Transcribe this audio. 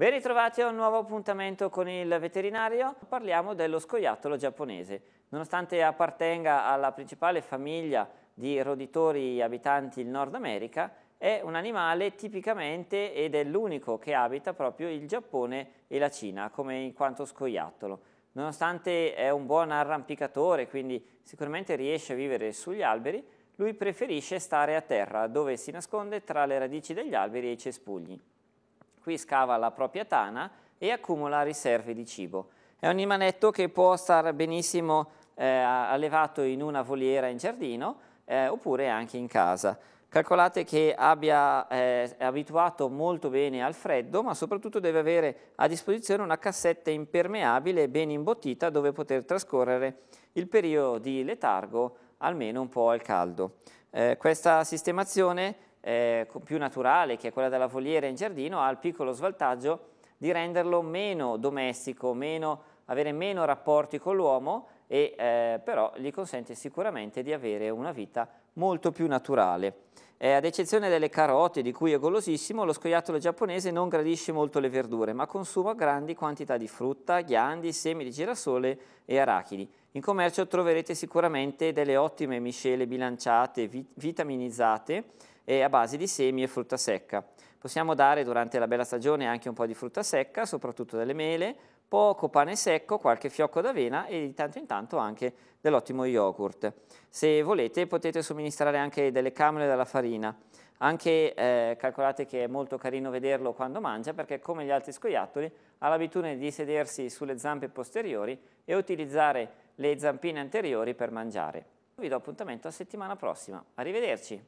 Ben ritrovati a un nuovo appuntamento con il veterinario. Parliamo dello scoiattolo giapponese. Nonostante appartenga alla principale famiglia di roditori abitanti il Nord America, è un animale tipicamente ed è l'unico che abita proprio il Giappone e la Cina, come in quanto scoiattolo. Nonostante è un buon arrampicatore, quindi sicuramente riesce a vivere sugli alberi, lui preferisce stare a terra, dove si nasconde tra le radici degli alberi e i cespugli. Qui scava la propria tana e accumula riserve di cibo. È un imanetto che può stare benissimo eh, allevato in una voliera in giardino eh, oppure anche in casa. Calcolate che abbia eh, abituato molto bene al freddo, ma soprattutto deve avere a disposizione una cassetta impermeabile ben imbottita dove poter trascorrere il periodo di letargo almeno un po' al caldo. Eh, questa sistemazione eh, più naturale, che è quella della voliera in giardino, ha il piccolo svantaggio di renderlo meno domestico, meno, avere meno rapporti con l'uomo, e eh, però gli consente sicuramente di avere una vita molto più naturale. Eh, ad eccezione delle carote, di cui è golosissimo, lo scoiattolo giapponese non gradisce molto le verdure, ma consuma grandi quantità di frutta, ghiandi, semi di girasole e arachidi. In commercio troverete sicuramente delle ottime miscele bilanciate, vit- vitaminizzate e eh, a base di semi e frutta secca. Possiamo dare durante la bella stagione anche un po' di frutta secca, soprattutto delle mele, poco pane secco, qualche fiocco d'avena e di tanto in tanto anche dell'ottimo yogurt. Se volete potete somministrare anche delle camele dalla farina. Anche eh, calcolate che è molto carino vederlo quando mangia perché come gli altri scoiattoli ha l'abitudine di sedersi sulle zampe posteriori e utilizzare le zampine anteriori per mangiare. Vi do appuntamento a settimana prossima. Arrivederci!